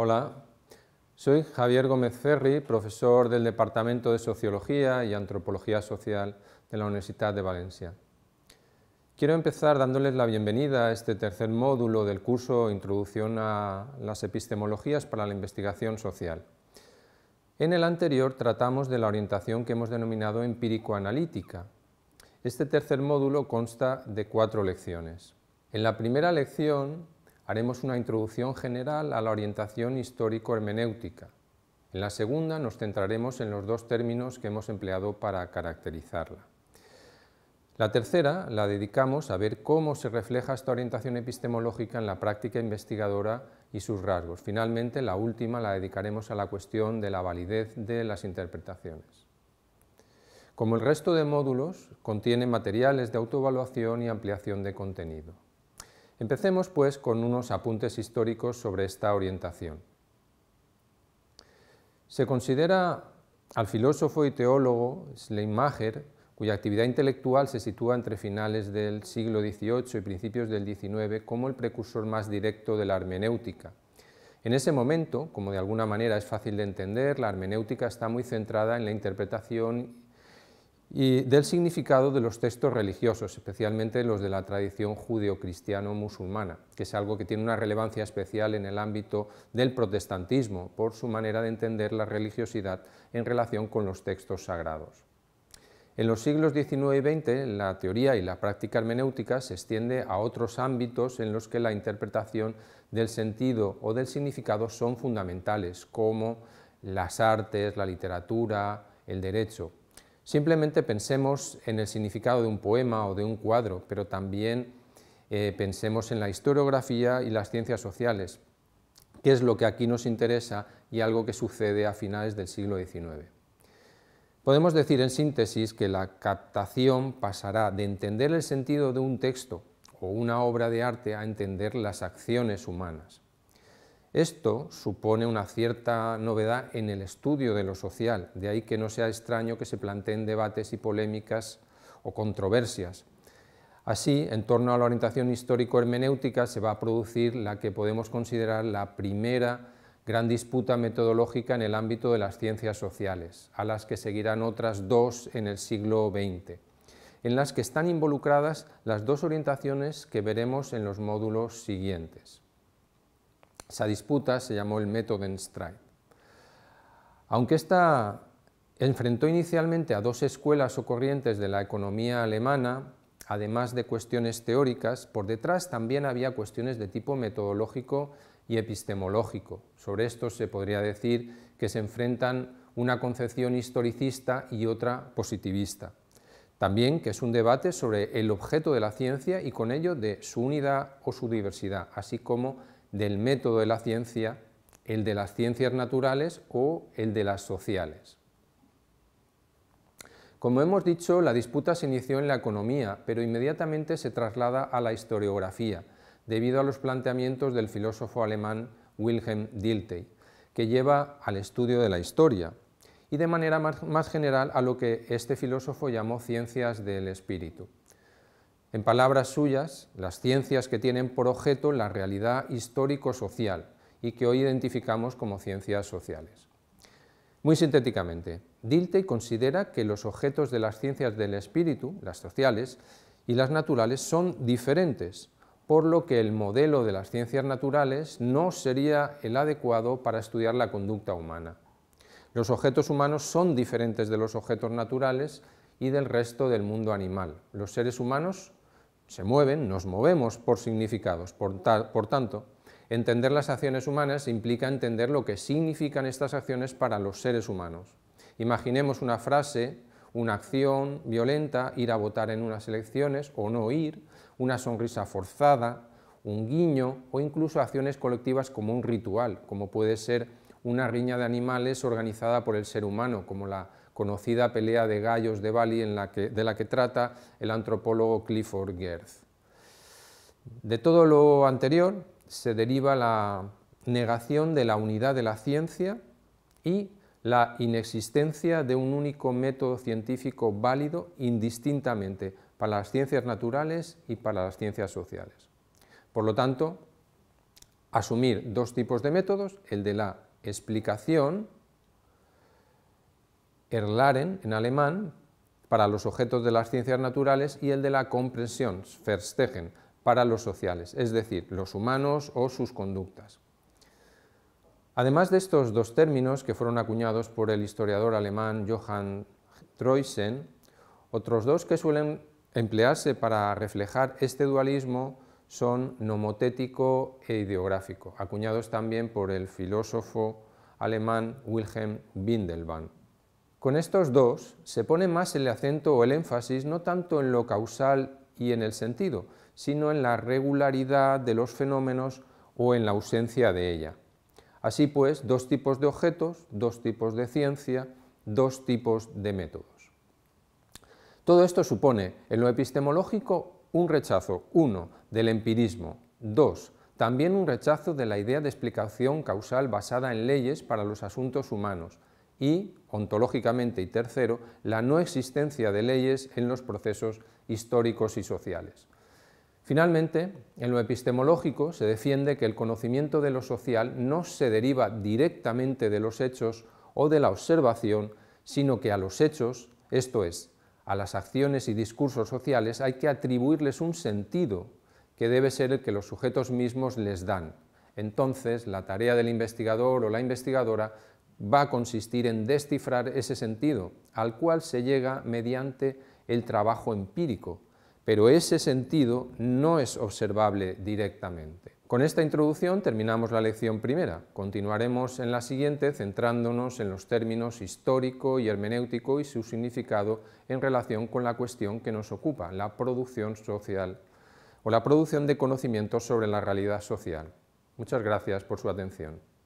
Hola, soy Javier Gómez Ferri, profesor del Departamento de Sociología y Antropología Social de la Universidad de Valencia. Quiero empezar dándoles la bienvenida a este tercer módulo del curso Introducción a las epistemologías para la investigación social. En el anterior tratamos de la orientación que hemos denominado empírico-analítica. Este tercer módulo consta de cuatro lecciones. En la primera lección haremos una introducción general a la orientación histórico-hermenéutica. En la segunda nos centraremos en los dos términos que hemos empleado para caracterizarla. La tercera la dedicamos a ver cómo se refleja esta orientación epistemológica en la práctica investigadora y sus rasgos. Finalmente, la última la dedicaremos a la cuestión de la validez de las interpretaciones. Como el resto de módulos, contiene materiales de autoevaluación y ampliación de contenido. Empecemos pues con unos apuntes históricos sobre esta orientación. Se considera al filósofo y teólogo Schleimacher, cuya actividad intelectual se sitúa entre finales del siglo XVIII y principios del XIX, como el precursor más directo de la hermenéutica. En ese momento, como de alguna manera es fácil de entender, la hermenéutica está muy centrada en la interpretación y del significado de los textos religiosos, especialmente los de la tradición cristiano musulmana que es algo que tiene una relevancia especial en el ámbito del protestantismo, por su manera de entender la religiosidad en relación con los textos sagrados. En los siglos XIX y XX, la teoría y la práctica hermenéutica se extiende a otros ámbitos en los que la interpretación del sentido o del significado son fundamentales, como las artes, la literatura, el derecho, Simplemente pensemos en el significado de un poema o de un cuadro, pero también eh, pensemos en la historiografía y las ciencias sociales, que es lo que aquí nos interesa y algo que sucede a finales del siglo XIX. Podemos decir en síntesis que la captación pasará de entender el sentido de un texto o una obra de arte a entender las acciones humanas. Esto supone una cierta novedad en el estudio de lo social, de ahí que no sea extraño que se planteen debates y polémicas o controversias. Así, en torno a la orientación histórico-hermenéutica se va a producir la que podemos considerar la primera gran disputa metodológica en el ámbito de las ciencias sociales, a las que seguirán otras dos en el siglo XX, en las que están involucradas las dos orientaciones que veremos en los módulos siguientes. Esa disputa se llamó el método en Aunque esta enfrentó inicialmente a dos escuelas o corrientes de la economía alemana, además de cuestiones teóricas, por detrás también había cuestiones de tipo metodológico y epistemológico. Sobre esto se podría decir que se enfrentan una concepción historicista y otra positivista. También que es un debate sobre el objeto de la ciencia y con ello de su unidad o su diversidad, así como del método de la ciencia, el de las ciencias naturales o el de las sociales. Como hemos dicho, la disputa se inició en la economía, pero inmediatamente se traslada a la historiografía, debido a los planteamientos del filósofo alemán Wilhelm Dilthey, que lleva al estudio de la historia, y de manera más general a lo que este filósofo llamó ciencias del espíritu. En palabras suyas, las ciencias que tienen por objeto la realidad histórico-social y que hoy identificamos como ciencias sociales. Muy sintéticamente, Dilte considera que los objetos de las ciencias del espíritu, las sociales, y las naturales son diferentes, por lo que el modelo de las ciencias naturales no sería el adecuado para estudiar la conducta humana. Los objetos humanos son diferentes de los objetos naturales y del resto del mundo animal. Los seres humanos se mueven, nos movemos por significados. Por, tanto, entender las acciones humanas implica entender lo que significan estas acciones para los seres humanos. Imaginemos una frase, una acción violenta, ir a votar en unas elecciones o no ir, una sonrisa forzada, un guiño o incluso acciones colectivas como un ritual, como puede ser una riña de animales organizada por el ser humano, como la conocida pelea de gallos de Bali en la que, de la que trata el antropólogo Clifford Geertz. De todo lo anterior se deriva la negación de la unidad de la ciencia y la inexistencia de un único método científico válido indistintamente para las ciencias naturales y para las ciencias sociales. Por lo tanto, asumir dos tipos de métodos, el de la explicación Erlaren en alemán para los objetos de las ciencias naturales y el de la comprensión, Verstehen, para los sociales, es decir, los humanos o sus conductas. Además de estos dos términos que fueron acuñados por el historiador alemán Johann Treusen, otros dos que suelen emplearse para reflejar este dualismo son nomotético e ideográfico, acuñados también por el filósofo alemán Wilhelm Windelmann. Con estos dos se pone más el acento o el énfasis no tanto en lo causal y en el sentido, sino en la regularidad de los fenómenos o en la ausencia de ella. Así pues, dos tipos de objetos, dos tipos de ciencia, dos tipos de métodos. Todo esto supone, en lo epistemológico, un rechazo, uno, del empirismo, dos, también un rechazo de la idea de explicación causal basada en leyes para los asuntos humanos, y, ontológicamente y tercero, la no existencia de leyes en los procesos históricos y sociales. Finalmente, en lo epistemológico se defiende que el conocimiento de lo social no se deriva directamente de los hechos o de la observación, sino que a los hechos, esto es, a las acciones y discursos sociales, hay que atribuirles un sentido que debe ser el que los sujetos mismos les dan. Entonces, la tarea del investigador o la investigadora va a consistir en descifrar ese sentido, al cual se llega mediante el trabajo empírico, pero ese sentido no es observable directamente. Con esta introducción terminamos la lección primera. Continuaremos en la siguiente centrándonos en los términos histórico y hermenéutico y su significado en relación con la cuestión que nos ocupa, la producción social o la producción de conocimientos sobre la realidad social. Muchas gracias por su atención.